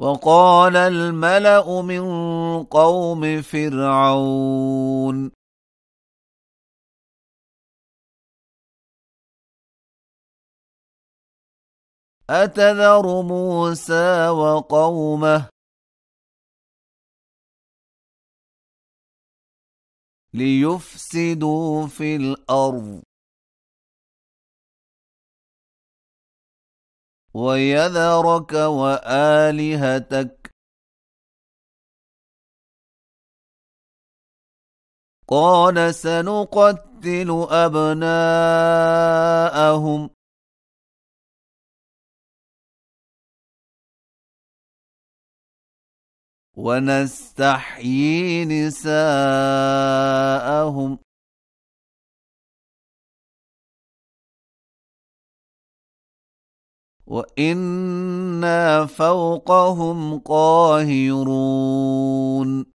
وقال الملأ من قوم فرعون أتذر موسى وقومه ليفسدوا في الأرض ويذرك وآلهتك قال سنقتل أبناءهم ونستحيي نساءهم وانا فوقهم قاهرون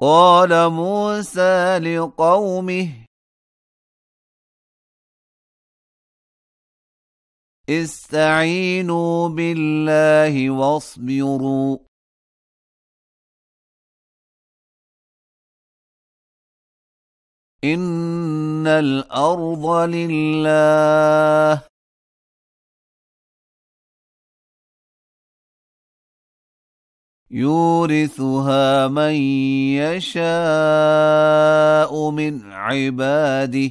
قال موسى لقومه استعينوا بالله واصبروا إن الأرض لله يورثها من يشاء من عباده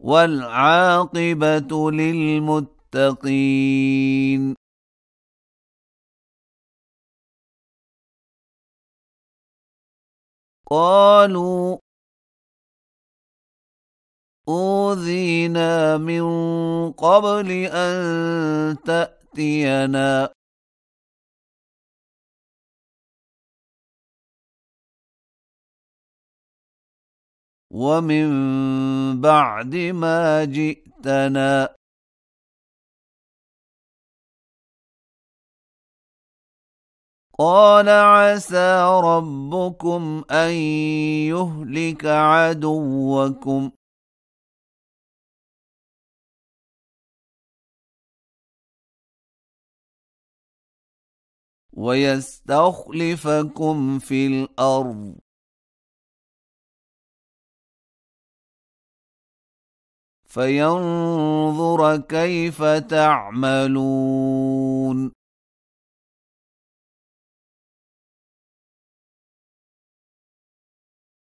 والعاقبة للمتقين قالوا أوذينا من قبل أن تأتينا ومن بعد ما جئتنا قال عسى ربكم ان يهلك عدوكم ويستخلفكم في الارض فينظر كيف تعملون